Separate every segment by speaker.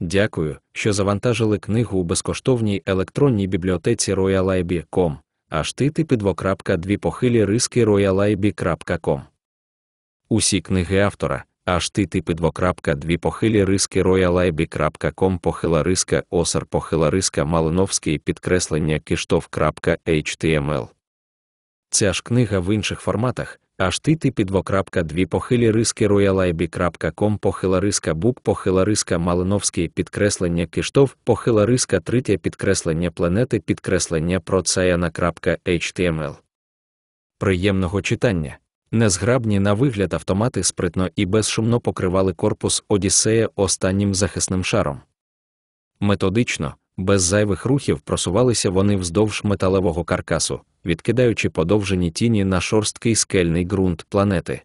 Speaker 1: Дякую, що завантажили книгу у безкоштовній електронній бібліотеці RoyalIB.com аж тити похилі риски royalibi.com. Усі книги автора, аж тити похилі риски royalibi.com похила риска осар похила риска Малиновський підкреслення киштов.html. Ця ж книга в інших форматах http2 похилі риски royalibi.com похила риска бук похила риска малиновський підкреслення киштов похила риска третя підкреслення планети підкреслення procayana.html. Ем Приємного читання. Незграбні на вигляд автомати спритно і безшумно покривали корпус Одіссея останнім захисним шаром. Методично, без зайвих рухів просувалися вони вздовж металевого каркасу відкидаючи подовжені тіні на шорсткий скельний ґрунт планети.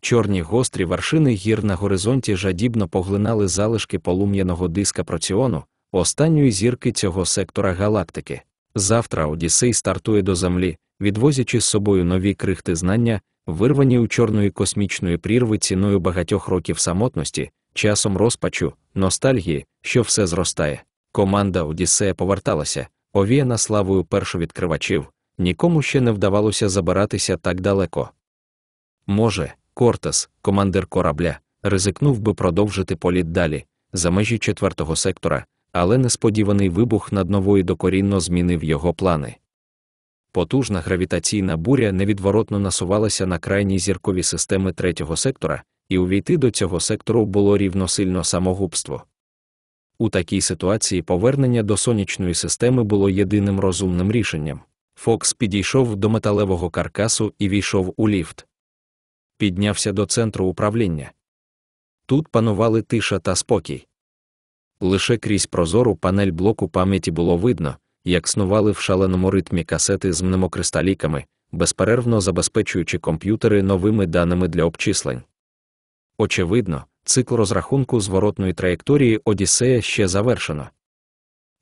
Speaker 1: Чорні гострі вершини гір на горизонті жадібно поглинали залишки полум'яного диска проціону, останньої зірки цього сектора галактики. Завтра Одіссей стартує до Землі, відвозячи з собою нові крихти знання, вирвані у чорної космічної прірви ціною багатьох років самотності, часом розпачу, ностальгії, що все зростає. Команда Одіссея поверталася, овіяна славою першовідкривачів, нікому ще не вдавалося забиратися так далеко. Може, Кортес, командир корабля, ризикнув би продовжити політ далі, за межі четвертого сектора, але несподіваний вибух над новою докорінно змінив його плани. Потужна гравітаційна буря невідворотно насувалася на крайні зіркові системи третього сектора, і увійти до цього сектору було рівносильно самогубство. У такій ситуації повернення до сонячної системи було єдиним розумним рішенням. Фокс підійшов до металевого каркасу і війшов у ліфт. Піднявся до центру управління. Тут панували тиша та спокій. Лише крізь прозору панель блоку пам'яті було видно, як снували в шаленому ритмі касети з мнемокристаліками, безперервно забезпечуючи комп'ютери новими даними для обчислень. Очевидно, цикл розрахунку зворотної траєкторії Одіссея ще завершено.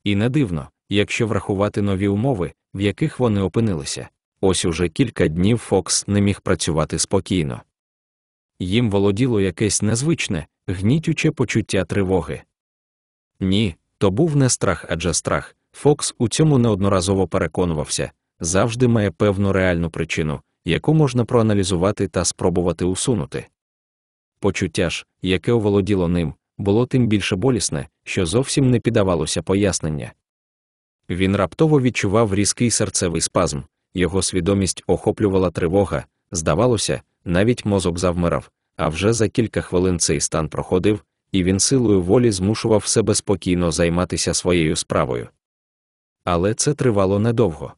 Speaker 1: І не дивно, якщо врахувати нові умови, в яких вони опинилися. Ось уже кілька днів Фокс не міг працювати спокійно. Їм володіло якесь незвичне, гнітюче почуття тривоги. Ні, то був не страх, адже страх. Фокс у цьому неодноразово переконувався, завжди має певну реальну причину, яку можна проаналізувати та спробувати усунути. Почуття ж, яке оволоділо ним, було тим більше болісне, що зовсім не піддавалося пояснення. Він раптово відчував різкий серцевий спазм, його свідомість охоплювала тривога, здавалося, навіть мозок завмирав, а вже за кілька хвилин цей стан проходив, і він силою волі змушував себе спокійно займатися своєю справою. Але це тривало недовго.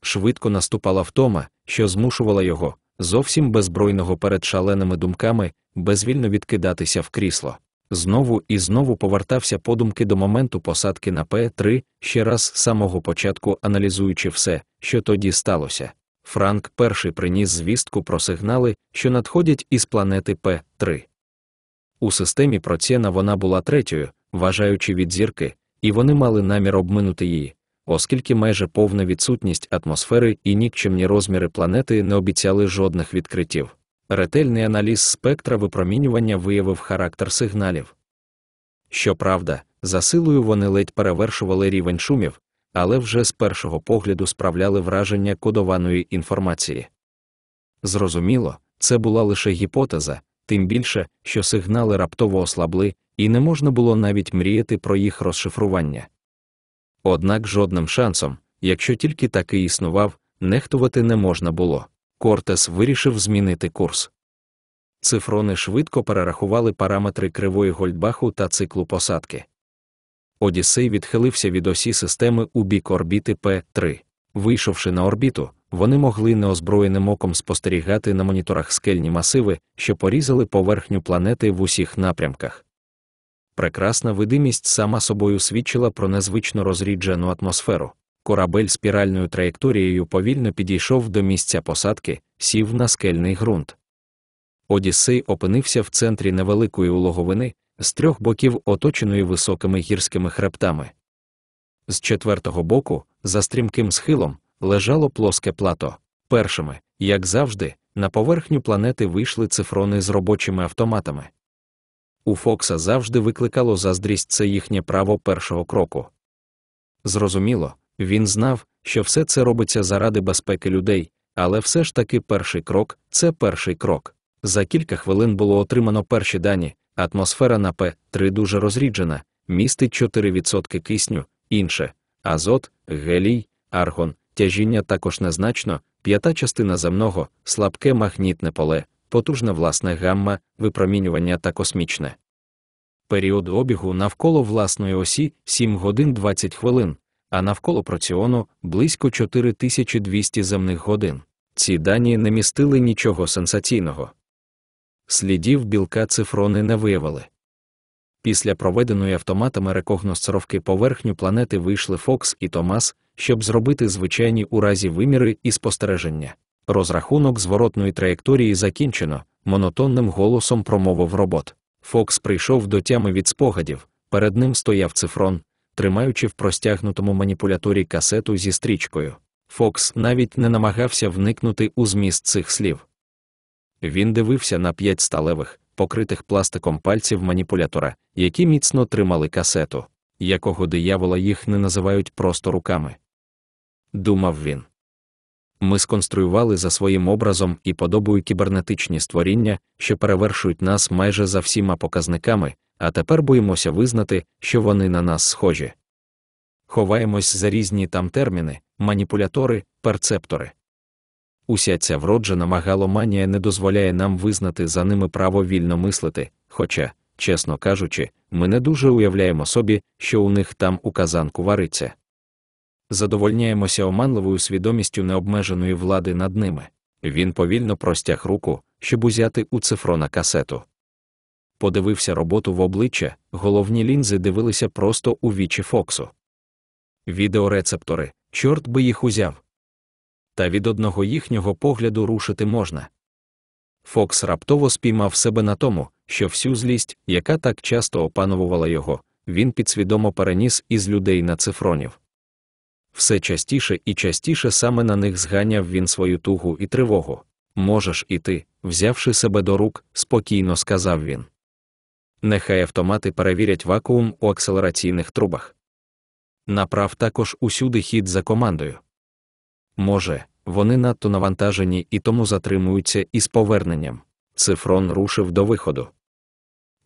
Speaker 1: Швидко наступала втома, що змушувала його, зовсім беззбройного перед шаленими думками, безвільно відкидатися в крісло знову і знову повертався подумки до моменту посадки на П3, ще раз з самого початку аналізуючи все, що тоді сталося. Франк перший приніс звістку про сигнали, що надходять із планети П3. У системі Проціна вона була третьою, вважаючи від зірки, і вони мали намір обминути її, оскільки майже повна відсутність атмосфери і нікчемні розміри планети не обіцяли жодних відкриттів ретельний аналіз спектра випромінювання виявив характер сигналів. Щоправда, за силою вони ледь перевершували рівень шумів, але вже з першого погляду справляли враження кодованої інформації. Зрозуміло, це була лише гіпотеза, тим більше, що сигнали раптово ослабли, і не можна було навіть мріяти про їх розшифрування. Однак жодним шансом, якщо тільки такий існував, нехтувати не можна було. Кортес вирішив змінити курс. Цифрони швидко перерахували параметри кривої Гольдбаху та циклу посадки. Одіссей відхилився від осі системи у бік орбіти П3. Вийшовши на орбіту, вони могли неозброєним оком спостерігати на моніторах скельні масиви, що порізали поверхню планети в усіх напрямках. Прекрасна видимість сама собою свідчила про незвично розріджену атмосферу корабель спіральною траєкторією повільно підійшов до місця посадки, сів на скельний ґрунт. Одіссей опинився в центрі невеликої улоговини, з трьох боків оточеної високими гірськими хребтами. З четвертого боку, за стрімким схилом, лежало плоске плато. Першими, як завжди, на поверхню планети вийшли цифрони з робочими автоматами. У Фокса завжди викликало заздрість це їхнє право першого кроку. Зрозуміло, він знав, що все це робиться заради безпеки людей, але все ж таки перший крок це перший крок. За кілька хвилин було отримано перші дані. Атмосфера на П3 дуже розріджена, містить 4% кисню, інше азот, гелій, аргон, тяжіння також незначно, п'ята частина земного, слабке магнітне поле, потужна власне гамма, випромінювання та космічне. Період обігу навколо власної осі 7 годин 20 хвилин а навколо проціону близько 4200 земних годин. Ці дані не містили нічого сенсаційного. Слідів білка цифрони не виявили. Після проведеної автоматами рекогносцировки поверхню планети вийшли Фокс і Томас, щоб зробити звичайні у разі виміри і спостереження. Розрахунок зворотної траєкторії закінчено, монотонним голосом промовив робот. Фокс прийшов до тями від спогадів, перед ним стояв цифрон, тримаючи в простягнутому маніпуляторі касету зі стрічкою. Фокс навіть не намагався вникнути у зміст цих слів. Він дивився на п'ять сталевих, покритих пластиком пальців маніпулятора, які міцно тримали касету, якого диявола їх не називають просто руками. Думав він. Ми сконструювали за своїм образом і подобою кібернетичні створіння, що перевершують нас майже за всіма показниками, а тепер боїмося визнати, що вони на нас схожі. Ховаємось за різні там терміни, маніпулятори, перцептори. Уся ця вроджена магаломанія не дозволяє нам визнати за ними право вільно мислити, хоча, чесно кажучи, ми не дуже уявляємо собі, що у них там у казанку вариться. Задовольняємося оманливою свідомістю необмеженої влади над ними. Він повільно простяг руку, щоб узяти у цифрона касету подивився роботу в обличчя, головні лінзи дивилися просто у вічі Фоксу. Відеорецептори, чорт би їх узяв. Та від одного їхнього погляду рушити можна. Фокс раптово спіймав себе на тому, що всю злість, яка так часто опанувала його, він підсвідомо переніс із людей на цифронів. Все частіше і частіше саме на них зганяв він свою тугу і тривогу. Можеш іти, взявши себе до рук, спокійно сказав він. Нехай автомати перевірять вакуум у акселераційних трубах. Направ також усюди хід за командою. Може, вони надто навантажені і тому затримуються із поверненням. Цифрон рушив до виходу.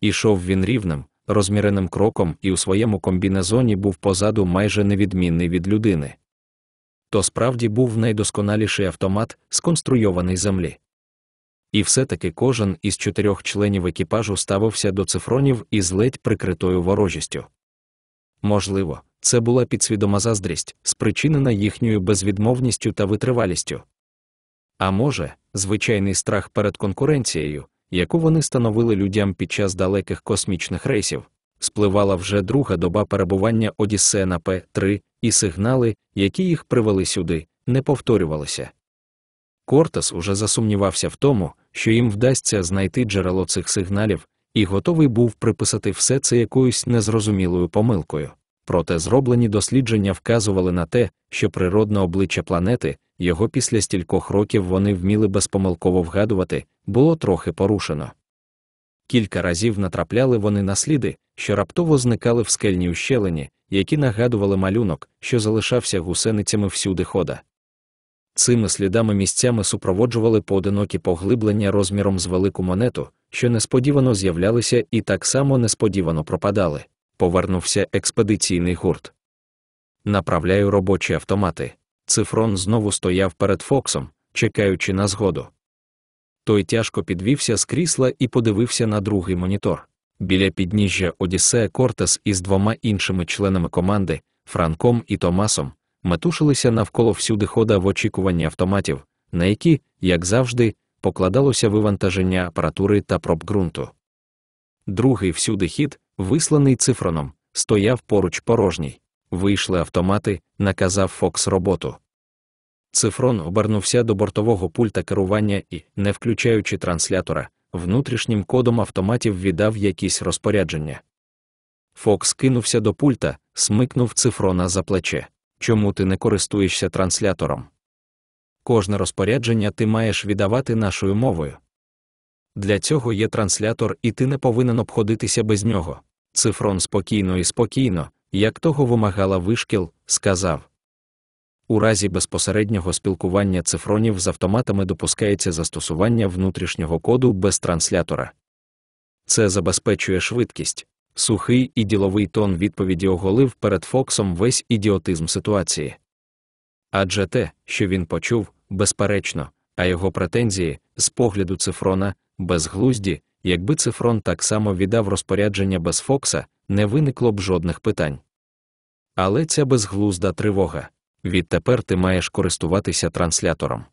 Speaker 1: Ішов він рівним, розміреним кроком, і у своєму комбінезоні був позаду майже невідмінний від людини. То справді був найдосконаліший автомат, сконструйований землі і все-таки кожен із чотирьох членів екіпажу ставився до цифронів із ледь прикритою ворожістю. Можливо, це була підсвідома заздрість, спричинена їхньою безвідмовністю та витривалістю. А може, звичайний страх перед конкуренцією, яку вони становили людям під час далеких космічних рейсів, спливала вже друга доба перебування Одіссея на П 3 і сигнали, які їх привели сюди, не повторювалися. Кортас уже засумнівався в тому, що їм вдасться знайти джерело цих сигналів, і готовий був приписати все це якоюсь незрозумілою помилкою. Проте зроблені дослідження вказували на те, що природне обличчя планети, його після стількох років вони вміли безпомилково вгадувати, було трохи порушено. Кілька разів натрапляли вони на сліди, що раптово зникали в скельній ущелині, які нагадували малюнок, що залишався гусеницями всюди хода. Цими слідами місцями супроводжували поодинокі поглиблення розміром з велику монету, що несподівано з'являлися і так само несподівано пропадали. Повернувся експедиційний гурт. Направляю робочі автомати. Цифрон знову стояв перед Фоксом, чекаючи на згоду. Той тяжко підвівся з крісла і подивився на другий монітор. Біля підніжжя Одіссея Кортес із двома іншими членами команди Франком і Томасом, метушилися навколо всюди хода в очікуванні автоматів, на які, як завжди, покладалося вивантаження апаратури та проб ґрунту. Другий всюди хід, висланий цифроном, стояв поруч порожній. Вийшли автомати, наказав Фокс роботу. Цифрон обернувся до бортового пульта керування і, не включаючи транслятора, внутрішнім кодом автоматів віддав якісь розпорядження. Фокс кинувся до пульта, смикнув цифрона за плече чому ти не користуєшся транслятором. Кожне розпорядження ти маєш віддавати нашою мовою. Для цього є транслятор, і ти не повинен обходитися без нього. Цифрон спокійно і спокійно, як того вимагала вишкіл, сказав. У разі безпосереднього спілкування цифронів з автоматами допускається застосування внутрішнього коду без транслятора. Це забезпечує швидкість. Сухий і діловий тон відповіді оголив перед Фоксом весь ідіотизм ситуації. Адже те, що він почув, безперечно, а його претензії, з погляду цифрона, безглузді, якби цифрон так само віддав розпорядження без Фокса, не виникло б жодних питань. Але ця безглузда тривога. Відтепер ти маєш користуватися транслятором.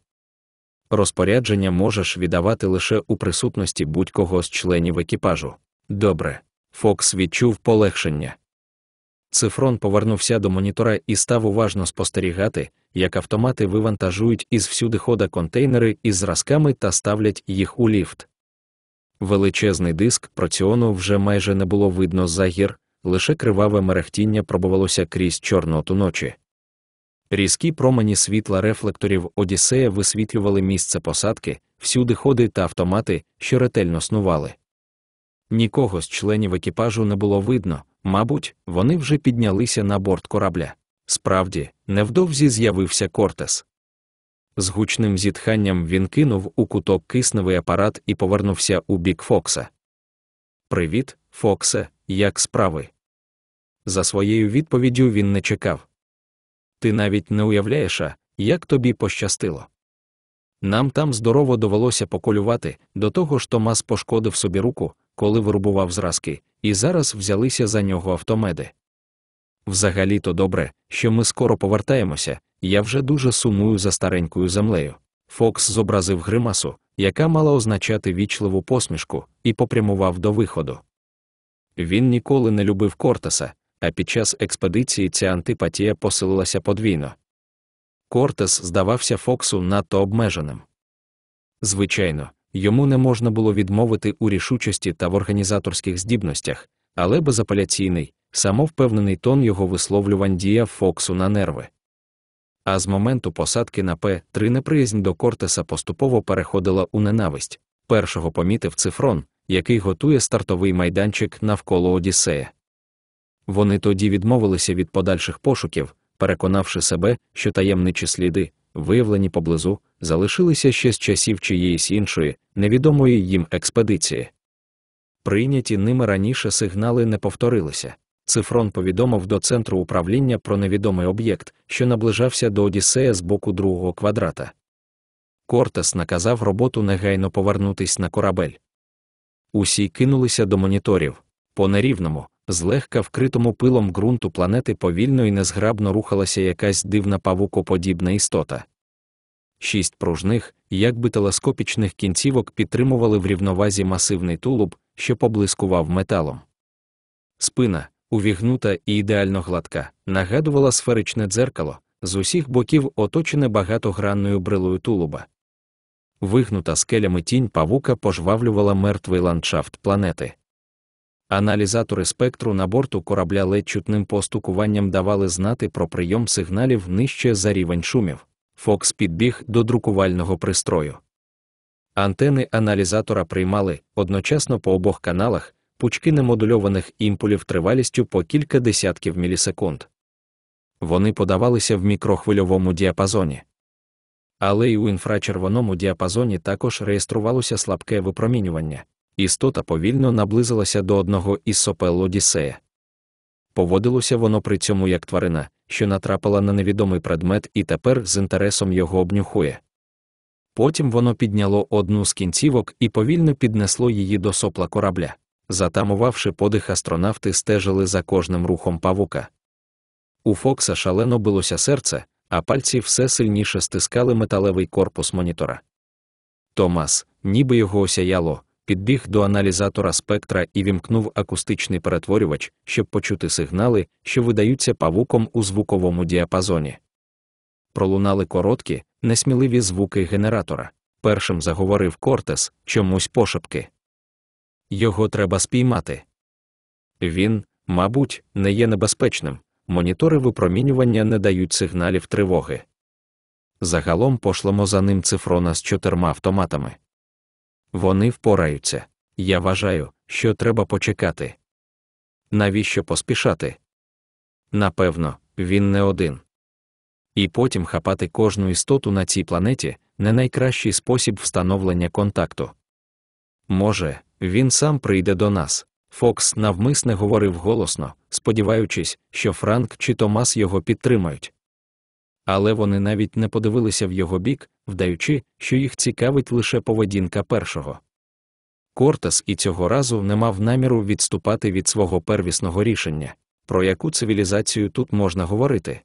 Speaker 1: Розпорядження можеш віддавати лише у присутності будь-кого з членів екіпажу. Добре, Фокс відчув полегшення. Цифрон повернувся до монітора і став уважно спостерігати, як автомати вивантажують із всюди хода контейнери із зразками та ставлять їх у ліфт. Величезний диск проціону вже майже не було видно з за гір, лише криваве мерехтіння пробувалося крізь чорноту ночі. Різкі промені світла рефлекторів Одіссея висвітлювали місце посадки, всюди ходи та автомати, що ретельно снували. Нікого з членів екіпажу не було видно, мабуть, вони вже піднялися на борт корабля. Справді, невдовзі з'явився Кортес. З гучним зітханням він кинув у куток кисневий апарат і повернувся у бік Фокса. Привіт, Фоксе, як справи? За своєю відповіддю він не чекав. Ти навіть не уявляєш, а, як тобі пощастило. Нам там здорово довелося поколювати, до того ж Томас пошкодив собі руку, коли вирубував зразки, і зараз взялися за нього автомеди. Взагалі то добре, що ми скоро повертаємося, я вже дуже сумую за старенькою землею. Фокс зобразив гримасу, яка мала означати вічливу посмішку, і попрямував до виходу. Він ніколи не любив Кортеса, а під час експедиції ця антипатія посилилася подвійно. Кортес здавався Фоксу надто обмеженим. Звичайно, Йому не можна було відмовити у рішучості та в організаторських здібностях, але безапеляційний, самовпевнений тон його висловлювань діяв Фоксу на нерви. А з моменту посадки на П3 неприязнь до Кортеса поступово переходила у ненависть. Першого помітив цифрон, який готує стартовий майданчик навколо Одіссея. Вони тоді відмовилися від подальших пошуків, переконавши себе, що таємничі сліди, виявлені поблизу, залишилися ще з часів чиєїсь іншої, невідомої їм експедиції. Прийняті ними раніше сигнали не повторилися. Цифрон повідомив до центру управління про невідомий об'єкт, що наближався до Одіссея з боку другого квадрата. Кортес наказав роботу негайно повернутись на корабель. Усі кинулися до моніторів. По нерівному, злегка вкритому пилом ґрунту планети повільно і незграбно рухалася якась дивна павукоподібна істота. Шість пружних, якби телескопічних кінцівок підтримували в рівновазі масивний тулуб, що поблискував металом. Спина, увігнута і ідеально гладка, нагадувала сферичне дзеркало, з усіх боків оточене багатогранною брилою тулуба. Вигнута скелями тінь павука пожвавлювала мертвий ландшафт планети. Аналізатори спектру на борту корабля ледь чутним постукуванням давали знати про прийом сигналів нижче за рівень шумів. Фокс підбіг до друкувального пристрою. Антени аналізатора приймали одночасно по обох каналах пучки немодульованих імпулів тривалістю по кілька десятків мілісекунд. Вони подавалися в мікрохвильовому діапазоні. Але й у інфрачервоному діапазоні також реєструвалося слабке випромінювання. Істота повільно наблизилася до одного із сопел Одіссея. Поводилося воно при цьому як тварина, що натрапила на невідомий предмет і тепер з інтересом його обнюхує. Потім воно підняло одну з кінцівок і повільно піднесло її до сопла корабля. Затамувавши подих, астронавти стежили за кожним рухом павука. У Фокса шалено билося серце, а пальці все сильніше стискали металевий корпус монітора. Томас, ніби його осяяло, підбіг до аналізатора спектра і вімкнув акустичний перетворювач, щоб почути сигнали, що видаються павуком у звуковому діапазоні. Пролунали короткі, несміливі звуки генератора. Першим заговорив Кортес чомусь пошепки. Його треба спіймати. Він, мабуть, не є небезпечним, монітори випромінювання не дають сигналів тривоги. Загалом пошлемо за ним цифрона з чотирма автоматами. Вони впораються. Я вважаю, що треба почекати. Навіщо поспішати? Напевно, він не один. І потім хапати кожну істоту на цій планеті не найкращий спосіб встановлення контакту. Може, він сам прийде до нас. Фокс навмисне говорив голосно, сподіваючись, що Франк чи Томас його підтримають але вони навіть не подивилися в його бік, вдаючи, що їх цікавить лише поведінка першого. Кортес і цього разу не мав наміру відступати від свого первісного рішення, про яку цивілізацію тут можна говорити.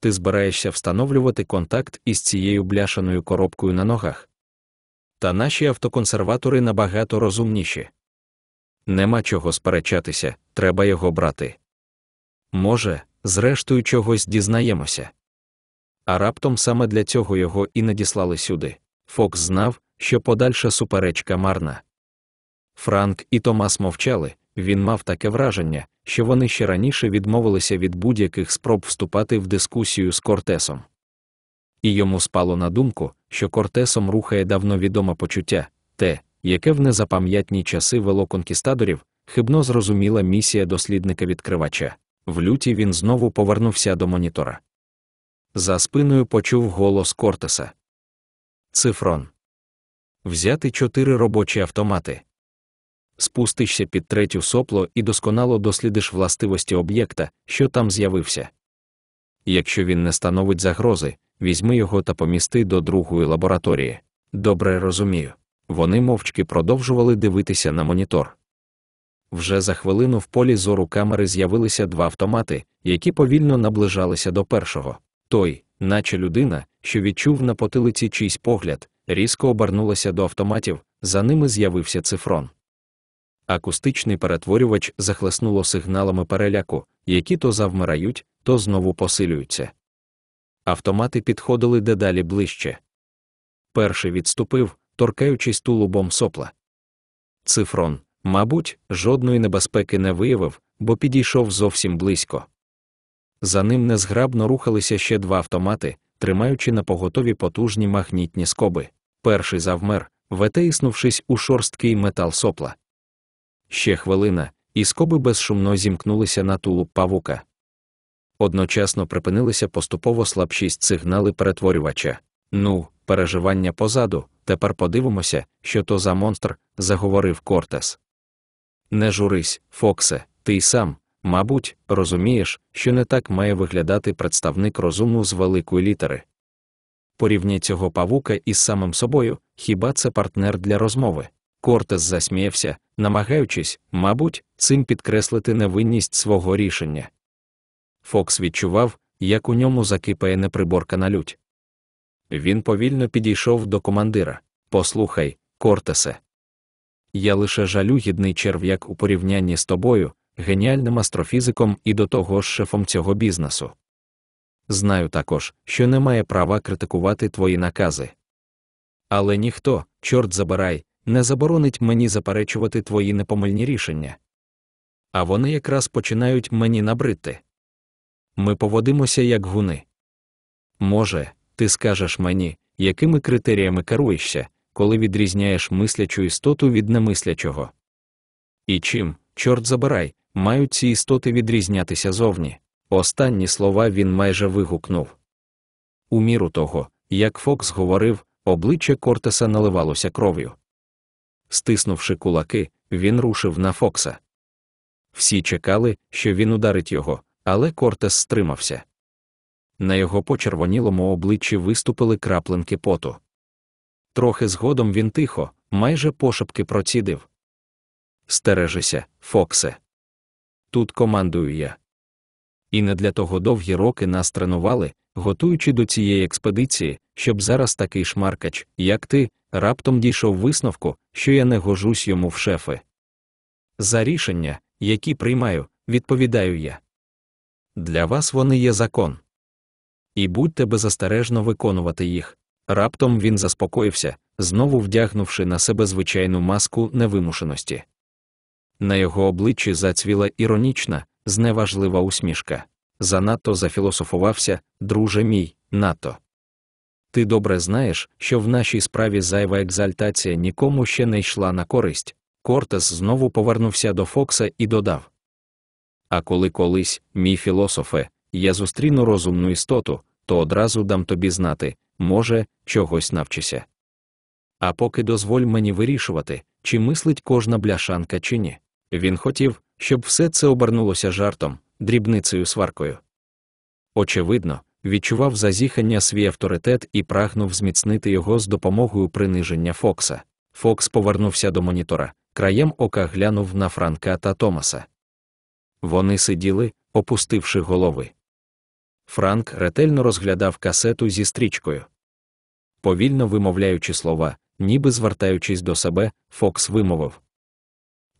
Speaker 1: Ти збираєшся встановлювати контакт із цією бляшаною коробкою на ногах. Та наші автоконсерватори набагато розумніші. Нема чого сперечатися, треба його брати. Може, зрештою чогось дізнаємося а раптом саме для цього його і надіслали сюди. Фокс знав, що подальша суперечка марна. Франк і Томас мовчали, він мав таке враження, що вони ще раніше відмовилися від будь-яких спроб вступати в дискусію з Кортесом. І йому спало на думку, що Кортесом рухає давно відоме почуття, те, яке в незапам'ятні часи вело конкістадорів, хибно зрозуміла місія дослідника відкривача. В люті він знову повернувся до монітора. За спиною почув голос Кортеса. Цифрон. Взяти чотири робочі автомати. Спустишся під третю сопло і досконало дослідиш властивості об'єкта, що там з'явився. Якщо він не становить загрози, візьми його та помісти до другої лабораторії. Добре розумію. Вони мовчки продовжували дивитися на монітор. Вже за хвилину в полі зору камери з'явилися два автомати, які повільно наближалися до першого той, наче людина, що відчув на потилиці чийсь погляд, різко обернулася до автоматів, за ними з'явився цифрон. Акустичний перетворювач захлеснуло сигналами переляку, які то завмирають, то знову посилюються. Автомати підходили дедалі ближче. Перший відступив, торкаючись тулубом сопла. Цифрон, мабуть, жодної небезпеки не виявив, бо підійшов зовсім близько. За ним незграбно рухалися ще два автомати, тримаючи на поготові потужні магнітні скоби. Перший завмер, витиснувшись у шорсткий метал сопла. Ще хвилина, і скоби безшумно зімкнулися на тулуб павука. Одночасно припинилися поступово слабшість сигнали перетворювача. Ну, переживання позаду, тепер подивимося, що то за монстр, заговорив Кортес. Не журись, Фоксе, ти й сам, Мабуть, розумієш, що не так має виглядати представник розуму з великої літери. Порівняй цього павука із самим собою, хіба це партнер для розмови? Кортес засміявся, намагаючись, мабуть, цим підкреслити невинність свого рішення. Фокс відчував, як у ньому закипає неприборка на лють. Він повільно підійшов до командира Послухай, Кортесе. Я лише жалюгідний черв'як у порівнянні з тобою, геніальним астрофізиком і до того ж шефом цього бізнесу. Знаю також, що немає права критикувати твої накази. Але ніхто, чорт забирай, не заборонить мені заперечувати твої непомильні рішення. А вони якраз починають мені набрити. Ми поводимося як гуни. Може, ти скажеш мені, якими критеріями керуєшся, коли відрізняєш мислячу істоту від немислячого? І чим, чорт забирай, мають ці істоти відрізнятися зовні. Останні слова він майже вигукнув. У міру того, як Фокс говорив, обличчя Кортеса наливалося кров'ю. Стиснувши кулаки, він рушив на Фокса. Всі чекали, що він ударить його, але Кортес стримався. На його почервонілому обличчі виступили краплинки поту. Трохи згодом він тихо, майже пошепки процідив. Стережися, Фоксе тут командую я. І не для того довгі роки нас тренували, готуючи до цієї експедиції, щоб зараз такий шмаркач, як ти, раптом дійшов висновку, що я не гожусь йому в шефи. За рішення, які приймаю, відповідаю я. Для вас вони є закон. І будьте беззастережно виконувати їх. Раптом він заспокоївся, знову вдягнувши на себе звичайну маску невимушеності. На його обличчі зацвіла іронічна, зневажлива усмішка. Занадто зафілософувався, друже мій, НАТО. Ти добре знаєш, що в нашій справі зайва екзальтація нікому ще не йшла на користь. Кортес знову повернувся до Фокса і додав: А коли колись, мій філософе, я зустріну розумну істоту, то одразу дам тобі знати, може, чогось навчися. А поки дозволь мені вирішувати, чи мислить кожна бляшанка, чи ні. Він хотів, щоб все це обернулося жартом, дрібницею сваркою. Очевидно, відчував зазіхання свій авторитет і прагнув зміцнити його з допомогою приниження Фокса. Фокс повернувся до монітора, краєм ока глянув на Франка та Томаса. Вони сиділи, опустивши голови. Франк ретельно розглядав касету зі стрічкою. Повільно вимовляючи слова, ніби звертаючись до себе, Фокс вимовив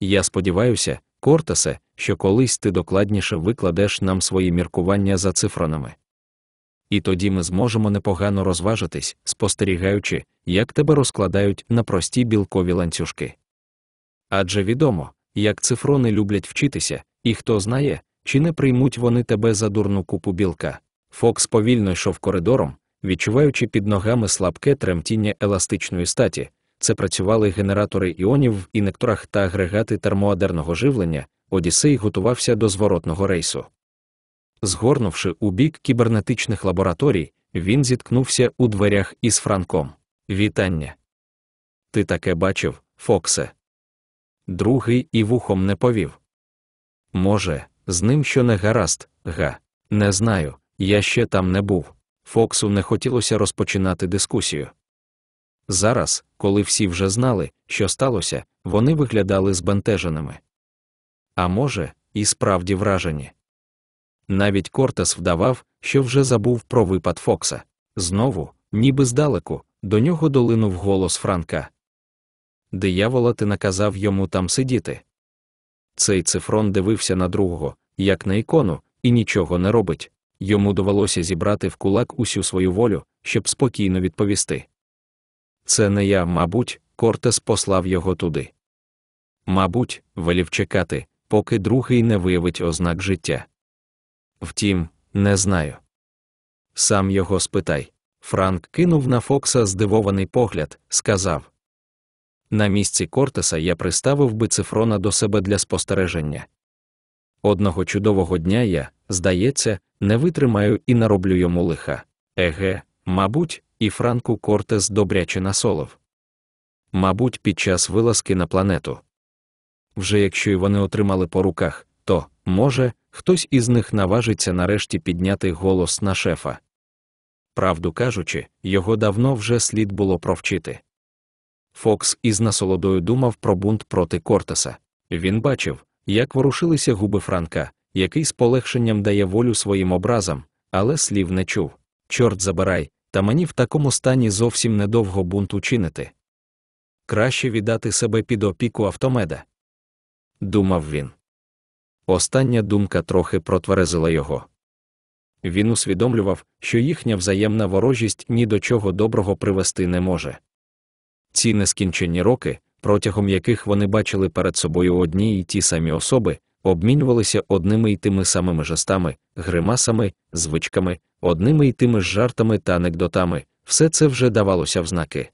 Speaker 1: я сподіваюся, Кортесе, що колись ти докладніше викладеш нам свої міркування за цифронами. І тоді ми зможемо непогано розважитись, спостерігаючи, як тебе розкладають на прості білкові ланцюжки. Адже відомо, як цифрони люблять вчитися, і хто знає, чи не приймуть вони тебе за дурну купу білка. Фокс повільно йшов коридором, відчуваючи під ногами слабке тремтіння еластичної статі, це працювали генератори іонів в інекторах та агрегати термоадерного живлення, Одіссей готувався до зворотного рейсу. Згорнувши у бік кібернетичних лабораторій, він зіткнувся у дверях із Франком. Вітання. Ти таке бачив, Фоксе. Другий і вухом не повів. Може, з ним що не гаразд, га. Не знаю, я ще там не був. Фоксу не хотілося розпочинати дискусію. Зараз, коли всі вже знали, що сталося, вони виглядали збентеженими. А може, і справді вражені. Навіть Кортес вдавав, що вже забув про випад Фокса. Знову, ніби здалеку, до нього долинув голос Франка. Диявола ти наказав йому там сидіти. Цей цифрон дивився на другого, як на ікону, і нічого не робить. Йому довелося зібрати в кулак усю свою волю, щоб спокійно відповісти. Це не я, мабуть, Кортес послав його туди. Мабуть, велів чекати, поки другий не виявить ознак життя. Втім, не знаю. Сам його спитай. Франк кинув на Фокса здивований погляд, сказав На місці Кортеса я приставив би цифрона до себе для спостереження. Одного чудового дня я, здається, не витримаю і нароблю йому лиха. Еге, мабуть, і Франку Кортес добряче насолов. Мабуть, під час вилазки на планету. Вже якщо й вони отримали по руках, то, може, хтось із них наважиться нарешті підняти голос на шефа. Правду кажучи, його давно вже слід було провчити. Фокс із насолодою думав про бунт проти Кортеса. Він бачив, як ворушилися губи Франка, який з полегшенням дає волю своїм образам, але слів не чув. Чорт забирай, та мені в такому стані зовсім недовго бунт учинити. Краще віддати себе під опіку автомеда, думав він. Остання думка трохи протверезила його. Він усвідомлював, що їхня взаємна ворожість ні до чого доброго привести не може. Ці нескінчені роки, протягом яких вони бачили перед собою одні й ті самі особи, обмінювалися одними й тими самими жестами, гримасами, звичками, одними й тими ж жартами та анекдотами, все це вже давалося в знаки.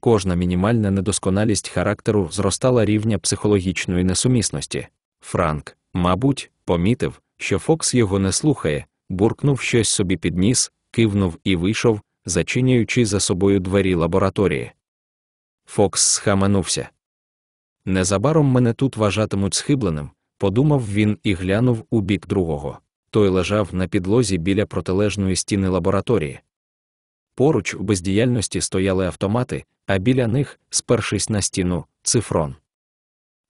Speaker 1: Кожна мінімальна недосконалість характеру зростала рівня психологічної несумісності. Франк, мабуть, помітив, що Фокс його не слухає, буркнув щось собі під ніс, кивнув і вийшов, зачиняючи за собою двері лабораторії. Фокс схаменувся. Незабаром мене тут вважатимуть схибленим, подумав він і глянув у бік другого той лежав на підлозі біля протилежної стіни лабораторії. Поруч у бездіяльності стояли автомати, а біля них, спершись на стіну, цифрон.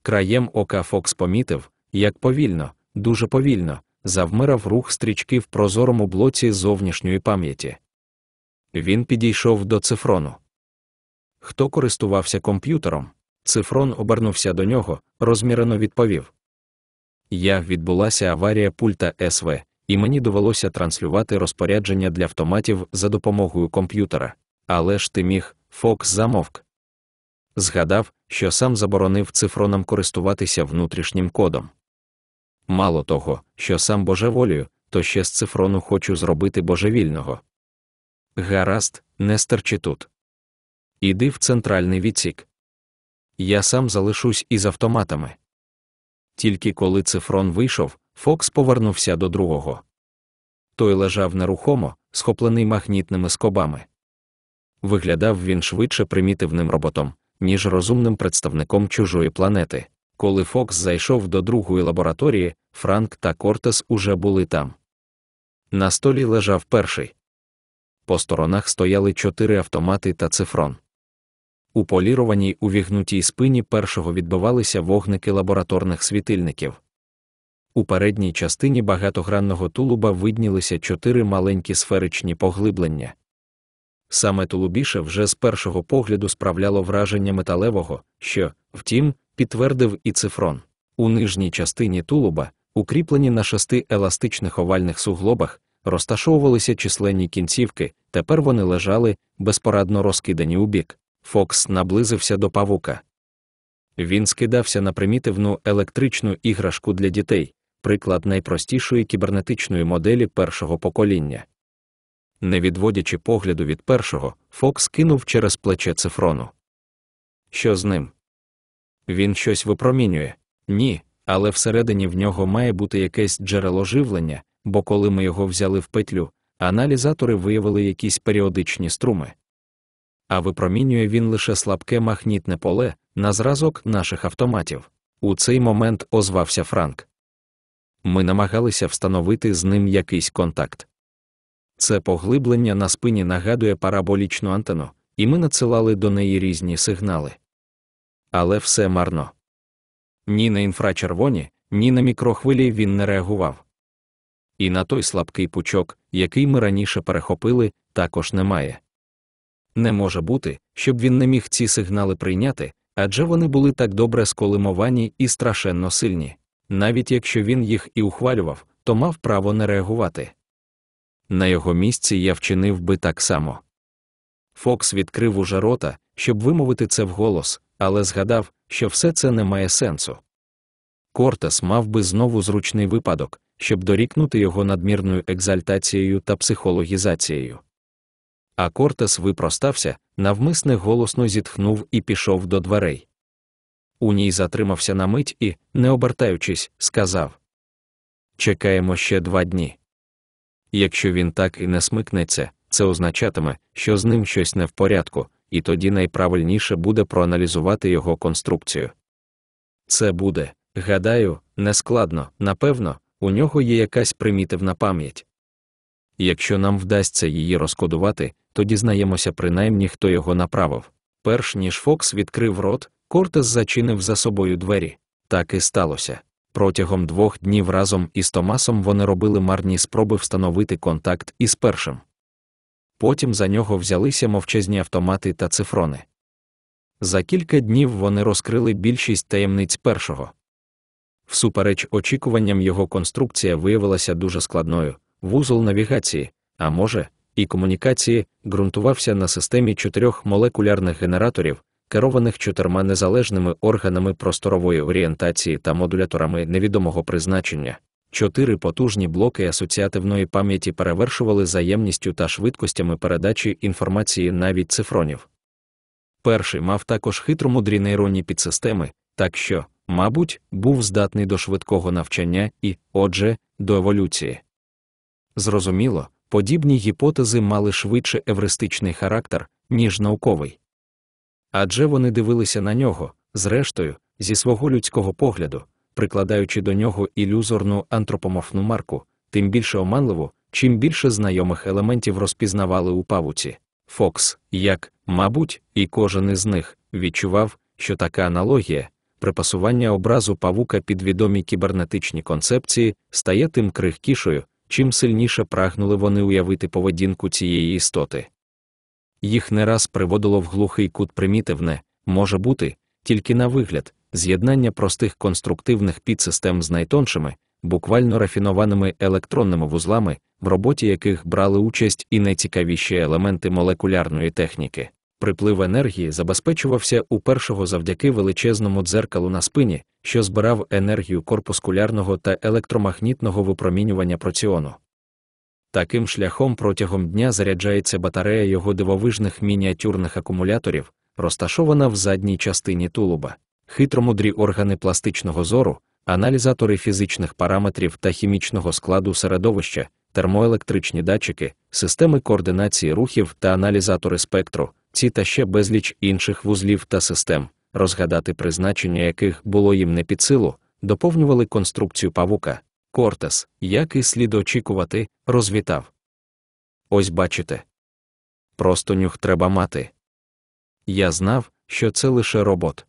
Speaker 1: Краєм ока Фокс помітив, як повільно, дуже повільно, завмирав рух стрічки в прозорому блоці зовнішньої пам'яті. Він підійшов до цифрону. Хто користувався комп'ютером? Цифрон обернувся до нього, розмірено відповів я відбулася аварія пульта СВ, і мені довелося транслювати розпорядження для автоматів за допомогою комп'ютера. Але ж ти міг, Фокс замовк. Згадав, що сам заборонив цифронам користуватися внутрішнім кодом. Мало того, що сам божеволію, то ще з цифрону хочу зробити божевільного. Гаразд, не стерчи тут. Іди в центральний відсік. Я сам залишусь із автоматами. Тільки коли цифрон вийшов, Фокс повернувся до другого. Той лежав нерухомо, схоплений магнітними скобами. Виглядав він швидше примітивним роботом, ніж розумним представником чужої планети. Коли Фокс зайшов до другої лабораторії, Франк та Кортес уже були там. На столі лежав перший. По сторонах стояли чотири автомати та цифрон. У полірованій увігнутій спині першого відбивалися вогники лабораторних світильників. У передній частині багатогранного тулуба виднілися чотири маленькі сферичні поглиблення. Саме тулубіше вже з першого погляду справляло враження металевого, що, втім, підтвердив і цифрон. У нижній частині тулуба, укріплені на шести еластичних овальних суглобах, розташовувалися численні кінцівки, тепер вони лежали, безпорадно розкидані у бік. Фокс наблизився до павука. Він скидався на примітивну електричну іграшку для дітей, приклад найпростішої кібернетичної моделі першого покоління. Не відводячи погляду від першого, Фокс кинув через плече цифрону. Що з ним? Він щось випромінює. Ні, але всередині в нього має бути якесь джерело живлення, бо коли ми його взяли в петлю, аналізатори виявили якісь періодичні струми а випромінює він лише слабке магнітне поле на зразок наших автоматів. У цей момент озвався Франк. Ми намагалися встановити з ним якийсь контакт. Це поглиблення на спині нагадує параболічну антену, і ми надсилали до неї різні сигнали. Але все марно. Ні на інфрачервоні, ні на мікрохвилі він не реагував. І на той слабкий пучок, який ми раніше перехопили, також немає. Не може бути, щоб він не міг ці сигнали прийняти, адже вони були так добре сколимовані і страшенно сильні. Навіть якщо він їх і ухвалював, то мав право не реагувати. На його місці я вчинив би так само. Фокс відкрив уже рота, щоб вимовити це вголос, але згадав, що все це не має сенсу. Кортес мав би знову зручний випадок, щоб дорікнути його надмірною екзальтацією та психологізацією а Кортес випростався, навмисне голосно зітхнув і пішов до дверей. У ній затримався на мить і, не обертаючись, сказав Чекаємо ще два дні. Якщо він так і не смикнеться, це означатиме, що з ним щось не в порядку, і тоді найправильніше буде проаналізувати його конструкцію. Це буде, гадаю, нескладно, напевно, у нього є якась примітивна пам'ять. Якщо нам вдасться її розкодувати, то дізнаємося принаймні, хто його направив. Перш ніж Фокс відкрив рот, Кортес зачинив за собою двері. Так і сталося. Протягом двох днів разом із Томасом вони робили марні спроби встановити контакт із першим. Потім за нього взялися мовчазні автомати та цифрони. За кілька днів вони розкрили більшість таємниць першого. Всупереч очікуванням його конструкція виявилася дуже складною вузол навігації, а може, і комунікації ґрунтувався на системі чотирьох молекулярних генераторів, керованих чотирма незалежними органами просторової орієнтації та модуляторами невідомого призначення. Чотири потужні блоки асоціативної пам'яті перевершували заємністю та швидкостями передачі інформації навіть цифронів. Перший мав також хитромудрі нейронні підсистеми, так що, мабуть, був здатний до швидкого навчання і, отже, до еволюції. Зрозуміло, подібні гіпотези мали швидше евристичний характер, ніж науковий. Адже вони дивилися на нього, зрештою, зі свого людського погляду, прикладаючи до нього ілюзорну антропоморфну марку, тим більше оманливу, чим більше знайомих елементів розпізнавали у павуці. Фокс, як, мабуть, і кожен із них відчував, що така аналогія, припасування образу павука під відомі кібернетичні концепції, стає тим крихкішою чим сильніше прагнули вони уявити поведінку цієї істоти. Їх не раз приводило в глухий кут примітивне, може бути, тільки на вигляд, з'єднання простих конструктивних підсистем з найтоншими, буквально рафінованими електронними вузлами, в роботі яких брали участь і найцікавіші елементи молекулярної техніки. Приплив енергії забезпечувався у першого завдяки величезному дзеркалу на спині, що збирав енергію корпускулярного та електромагнітного випромінювання проціону. Таким шляхом протягом дня заряджається батарея його дивовижних мініатюрних акумуляторів, розташована в задній частині тулуба, хитромудрі органи пластичного зору, аналізатори фізичних параметрів та хімічного складу середовища, термоелектричні датчики, системи координації рухів та аналізатори спектру ці та ще безліч інших вузлів та систем, розгадати призначення яких було їм не під силу, доповнювали конструкцію павука. Кортес, як і слід очікувати, розвітав. Ось бачите. Просто нюх треба мати. Я знав, що це лише робот.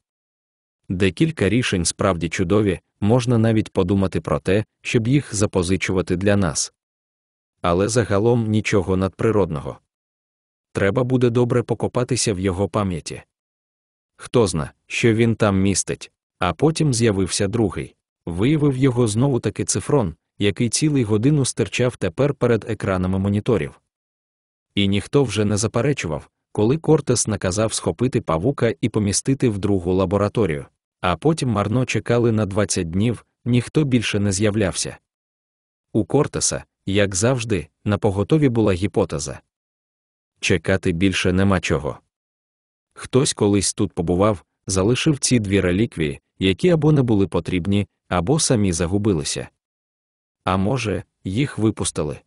Speaker 1: Декілька рішень справді чудові, можна навіть подумати про те, щоб їх запозичувати для нас. Але загалом нічого надприродного треба буде добре покопатися в його пам'яті. Хто зна, що він там містить, а потім з'явився другий. Виявив його знову таки цифрон, який цілий годину стирчав тепер перед екранами моніторів. І ніхто вже не заперечував, коли Кортес наказав схопити павука і помістити в другу лабораторію, а потім марно чекали на 20 днів, ніхто більше не з'являвся. У Кортеса, як завжди, напоготові була гіпотеза чекати більше нема чого. Хтось колись тут побував, залишив ці дві реліквії, які або не були потрібні, або самі загубилися. А може, їх випустили.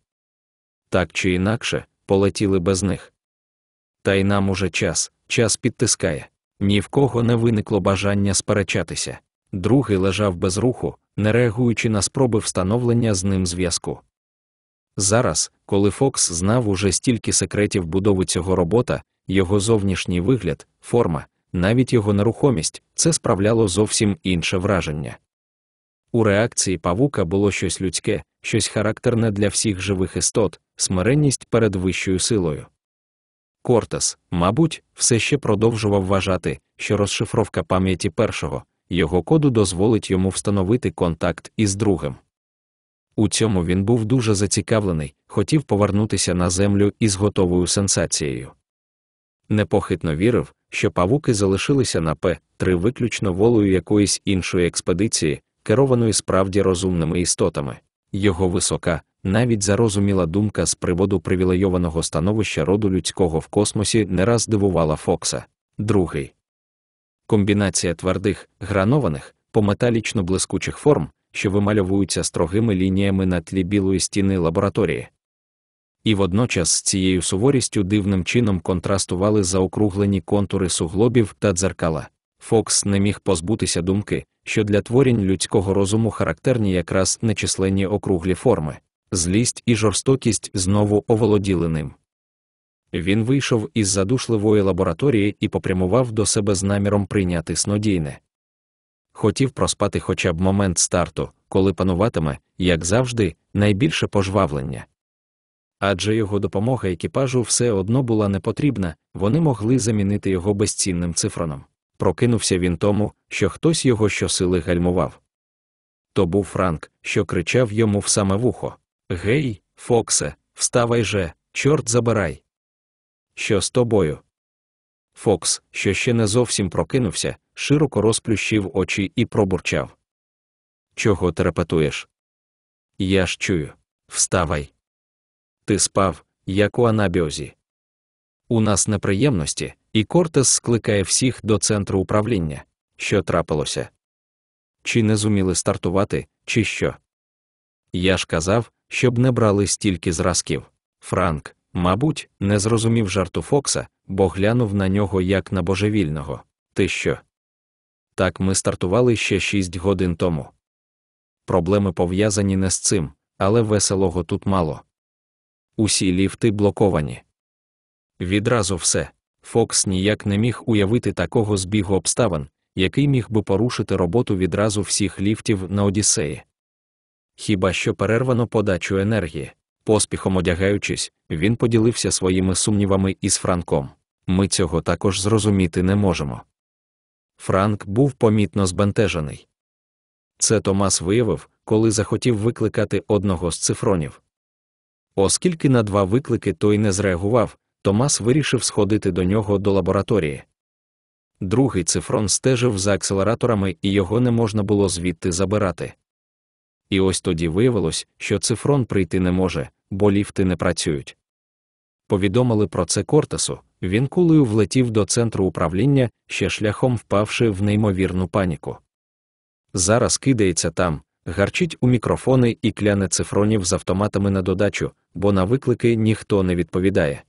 Speaker 1: Так чи інакше, полетіли без них. Та й нам уже час, час підтискає. Ні в кого не виникло бажання сперечатися. Другий лежав без руху, не реагуючи на спроби встановлення з ним зв'язку. Зараз, коли Фокс знав уже стільки секретів будови цього робота, його зовнішній вигляд, форма, навіть його нерухомість, це справляло зовсім інше враження. У реакції павука було щось людське, щось характерне для всіх живих істот, смиренність перед вищою силою. Кортес, мабуть, все ще продовжував вважати, що розшифровка пам'яті першого його коду дозволить йому встановити контакт із другим. У цьому він був дуже зацікавлений, хотів повернутися на землю із готовою сенсацією. Непохитно вірив, що павуки залишилися на П3 виключно волею якоїсь іншої експедиції, керованої справді розумними істотами. Його висока, навіть зарозуміла думка з приводу привілейованого становища роду людського в космосі не раз дивувала Фокса. Другий комбінація твердих, гранованих, пометалічно блискучих форм що вимальовуються строгими лініями на тлі білої стіни лабораторії. І водночас з цією суворістю дивним чином контрастували заокруглені контури суглобів та дзеркала. Фокс не міг позбутися думки, що для творінь людського розуму характерні якраз нечисленні округлі форми, злість і жорстокість знову оволоділи ним. Він вийшов із задушливої лабораторії і попрямував до себе з наміром прийняти снодійне хотів проспати хоча б момент старту, коли пануватиме, як завжди, найбільше пожвавлення. Адже його допомога екіпажу все одно була не потрібна, вони могли замінити його безцінним цифроном. Прокинувся він тому, що хтось його щосили гальмував. То був Франк, що кричав йому в саме вухо Гей, Фоксе, вставай же, чорт забирай. Що з тобою? Фокс, що ще не зовсім прокинувся, широко розплющив очі і пробурчав. Чого терепетуєш? Я ж чую. Вставай. Ти спав, як у анабіозі. У нас неприємності, і Кортес скликає всіх до центру управління, що трапилося. Чи не зуміли стартувати, чи що? Я ж казав, щоб не брали стільки зразків. Франк, мабуть, не зрозумів жарту Фокса, бо глянув на нього як на божевільного. Ти що? Так ми стартували ще шість годин тому. Проблеми пов'язані не з цим, але веселого тут мало. Усі ліфти блоковані. Відразу все. Фокс ніяк не міг уявити такого збігу обставин, який міг би порушити роботу відразу всіх ліфтів на Одіссеї. Хіба що перервано подачу енергії, поспіхом одягаючись, він поділився своїми сумнівами із Франком ми цього також зрозуміти не можемо. Франк був помітно збентежений. Це Томас виявив, коли захотів викликати одного з цифронів. Оскільки на два виклики той не зреагував, Томас вирішив сходити до нього до лабораторії. Другий цифрон стежив за акселераторами і його не можна було звідти забирати. І ось тоді виявилось, що цифрон прийти не може, бо ліфти не працюють. Повідомили про це Кортесу, він кулею влетів до центру управління, ще шляхом впавши в неймовірну паніку. Зараз кидається там, гарчить у мікрофони і кляне цифронів з автоматами на додачу, бо на виклики ніхто не відповідає.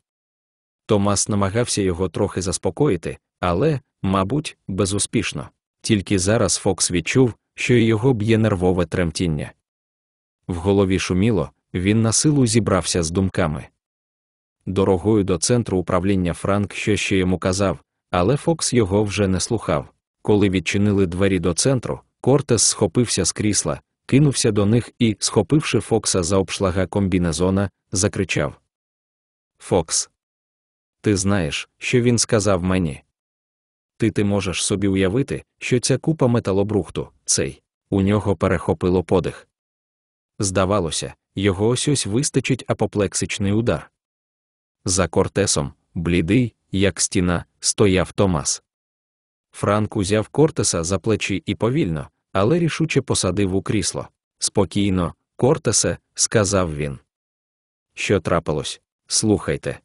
Speaker 1: Томас намагався його трохи заспокоїти, але, мабуть, безуспішно. Тільки зараз Фокс відчув, що його б'є нервове тремтіння. В голові шуміло, він на силу зібрався з думками дорогою до центру управління Франк що ще йому казав, але Фокс його вже не слухав. Коли відчинили двері до центру, Кортес схопився з крісла, кинувся до них і, схопивши Фокса за обшлага комбінезона, закричав: Фокс, ти знаєш, що він сказав мені? Ти ти можеш собі уявити, що ця купа металобрухту, цей, у нього перехопило подих. Здавалося, його ось ось вистачить апоплексичний удар. За Кортесом, блідий, як стіна, стояв Томас. Франк узяв Кортеса за плечі і повільно, але рішуче посадив у крісло. Спокійно, Кортесе, сказав він. Що трапилось? Слухайте.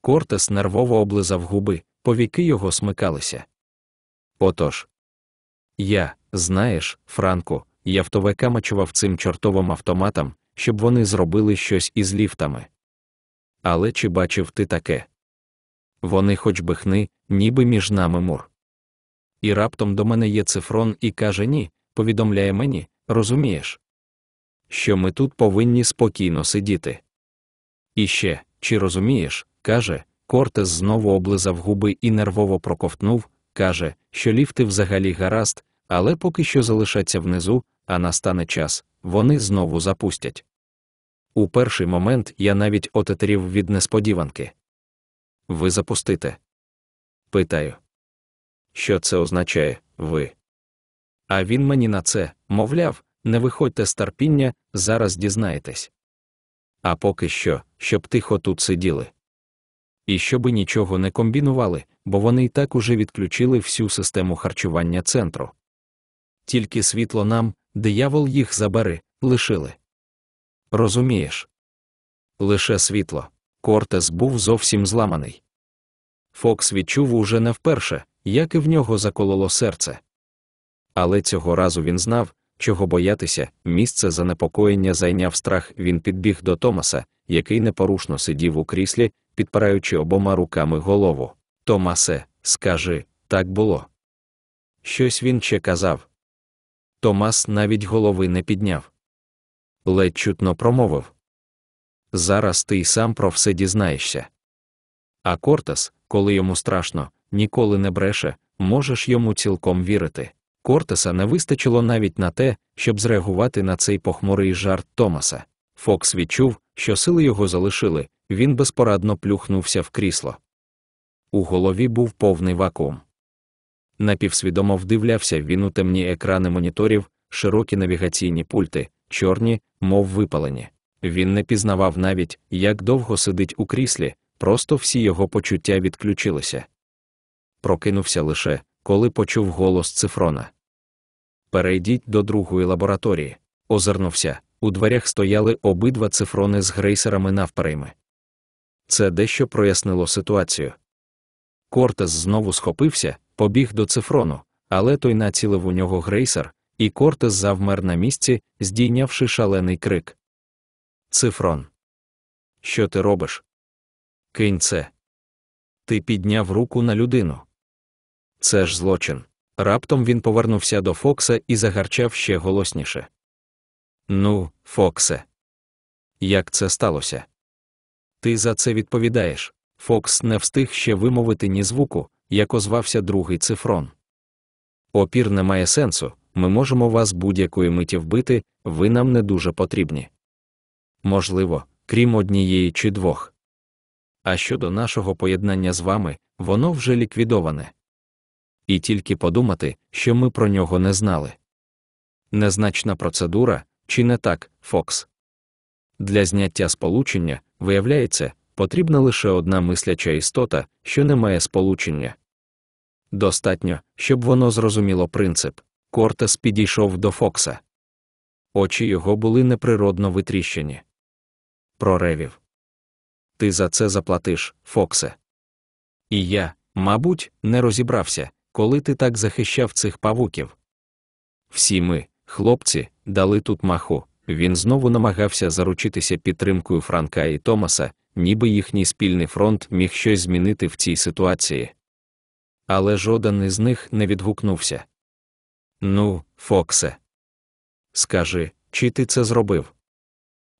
Speaker 1: Кортес нервово облизав губи, повіки його смикалися. Отож. Я, знаєш, Франку, я втове камачував цим чортовим автоматом, щоб вони зробили щось із ліфтами але чи бачив ти таке? Вони хоч би хни, ніби між нами мур. І раптом до мене є цифрон і каже ні, повідомляє мені, розумієш, що ми тут повинні спокійно сидіти. І ще, чи розумієш, каже, Кортес знову облизав губи і нервово проковтнув, каже, що ліфти взагалі гаразд, але поки що залишаться внизу, а настане час, вони знову запустять. У перший момент я навіть отетерів від несподіванки. Ви запустите? Питаю. Що це означає ви? А він мені на це, мовляв, не виходьте з терпіння, зараз дізнаєтесь. А поки що, щоб тихо тут сиділи. І щоби нічого не комбінували, бо вони й так уже відключили всю систему харчування центру. Тільки світло нам, диявол їх забере, лишили. Розумієш? Лише світло. Кортес був зовсім зламаний. Фокс відчув уже не вперше, як і в нього закололо серце. Але цього разу він знав, чого боятися, місце занепокоєння зайняв страх, він підбіг до Томаса, який непорушно сидів у кріслі, підпираючи обома руками голову. Томасе, скажи, так було. Щось він ще казав. Томас навіть голови не підняв ледь чутно промовив. Зараз ти й сам про все дізнаєшся. А Кортас, коли йому страшно, ніколи не бреше, можеш йому цілком вірити. Кортеса не вистачило навіть на те, щоб зреагувати на цей похмурий жарт Томаса. Фокс відчув, що сили його залишили, він безпорадно плюхнувся в крісло. У голові був повний вакуум. Напівсвідомо вдивлявся він у темні екрани моніторів, широкі навігаційні пульти, чорні, мов випалені. Він не пізнавав навіть, як довго сидить у кріслі, просто всі його почуття відключилися. Прокинувся лише, коли почув голос цифрона. Перейдіть до другої лабораторії. Озирнувся. У дверях стояли обидва цифрони з грейсерами навперейми. Це дещо прояснило ситуацію. Кортес знову схопився, побіг до цифрону, але той націлив у нього грейсер, і Кортес завмер на місці, здійнявши шалений крик. Цифрон. Що ти робиш? Кинь це. Ти підняв руку на людину. Це ж злочин. Раптом він повернувся до Фокса і загарчав ще голосніше. Ну, Фоксе, як це сталося? Ти за це відповідаєш. Фокс не встиг ще вимовити ні звуку, як озвався другий цифрон. Опір не має сенсу, ми можемо вас будь-якої миті вбити, ви нам не дуже потрібні. Можливо, крім однієї чи двох. А щодо нашого поєднання з вами, воно вже ліквідоване. І тільки подумати, що ми про нього не знали. Незначна процедура, чи не так, Фокс? Для зняття сполучення, виявляється, потрібна лише одна мисляча істота, що не має сполучення. Достатньо, щоб воно зрозуміло принцип. Кортес підійшов до Фокса. Очі його були неприродно витріщені. Проревів. Ти за це заплатиш, Фоксе. І я, мабуть, не розібрався, коли ти так захищав цих павуків. Всі ми, хлопці, дали тут маху. Він знову намагався заручитися підтримкою Франка і Томаса, ніби їхній спільний фронт міг щось змінити в цій ситуації. Але жоден із них не відгукнувся. Ну, Фоксе, скажи, чи ти це зробив?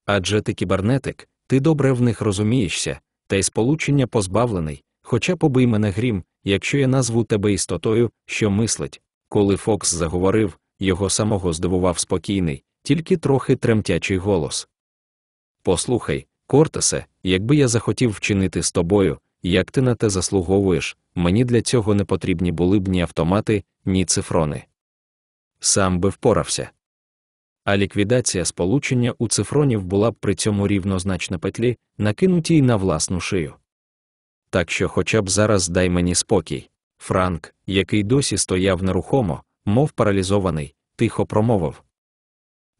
Speaker 1: Адже ти кібернетик, ти добре в них розумієшся, та й сполучення позбавлений, хоча побий мене грім, якщо я назву тебе істотою, що мислить. Коли Фокс заговорив, його самого здивував спокійний, тільки трохи тремтячий голос. Послухай, Кортесе, якби я захотів вчинити з тобою, як ти на те заслуговуєш, мені для цього не потрібні були б ні автомати, ні цифрони сам би впорався. А ліквідація сполучення у цифронів була б при цьому рівнозначна петлі, накинутій на власну шию. Так що, хоча б зараз дай мені спокій. Франк, який досі стояв нерухомо, мов паралізований, тихо промовив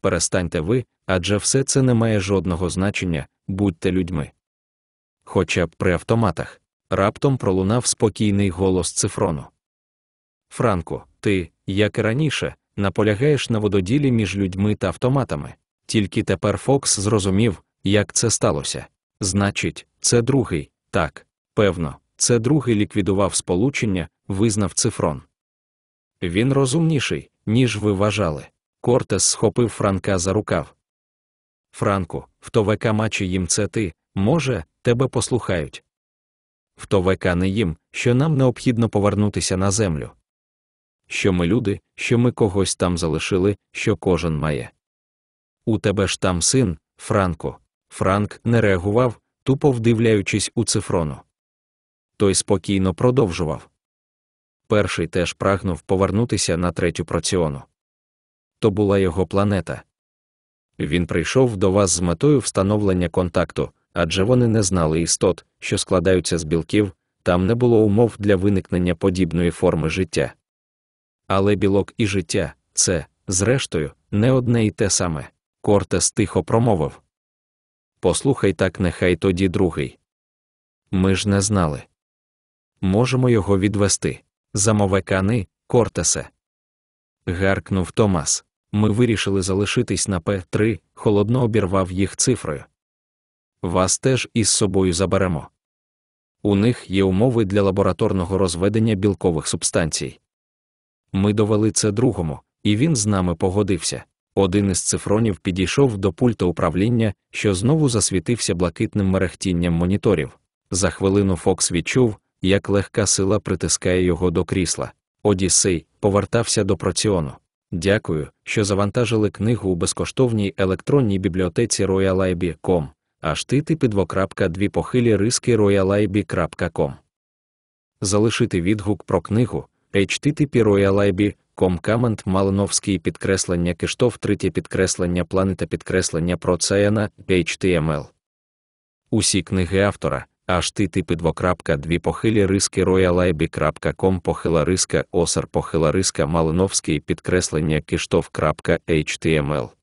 Speaker 1: Перестаньте ви, адже все це не має жодного значення, будьте людьми. Хоча б при автоматах, раптом пролунав спокійний голос цифрону. Франку, ти, як і раніше, наполягаєш на вододілі між людьми та автоматами. Тільки тепер Фокс зрозумів, як це сталося. Значить, це другий, так, певно, це другий ліквідував сполучення, визнав цифрон. Він розумніший, ніж ви вважали. Кортес схопив Франка за рукав. Франку, в ТОВК матчі їм це ти, може, тебе послухають. В ТОВК не їм, що нам необхідно повернутися на землю що ми люди, що ми когось там залишили, що кожен має. У тебе ж там син, Франко. Франк не реагував, тупо вдивляючись у цифрону. Той спокійно продовжував. Перший теж прагнув повернутися на третю проціону. То була його планета. Він прийшов до вас з метою встановлення контакту, адже вони не знали істот, що складаються з білків, там не було умов для виникнення подібної форми життя. Але білок і життя це, зрештою, не одне і те саме. Кортес тихо промовив. Послухай так, нехай тоді другий. Ми ж не знали. Можемо його відвести. Замовекани, Кортесе. Гаркнув Томас. Ми вирішили залишитись на П3, холодно обірвав їх цифрою. Вас теж із собою заберемо. У них є умови для лабораторного розведення білкових субстанцій. Ми довели це другому, і він з нами погодився. Один із цифронів підійшов до пульта управління, що знову засвітився блакитним мерехтінням моніторів. За хвилину Фокс відчув, як легка сила притискає його до крісла. Одіссей повертався до проціону. Дякую, що завантажили книгу у безкоштовній електронній бібліотеці royalibi.com, аж тити підвокрапка дві похилі риски royalibi.com. Залишити відгук про книгу, HTTP Command Малиновський підкреслення Кештов, третє підкреслення планета підкреслення процеяна HTML. Усі книги автора http двокрапка дві похилі риски royalibi.com похила риска осар похила риска малиновський підкреслення киштов.html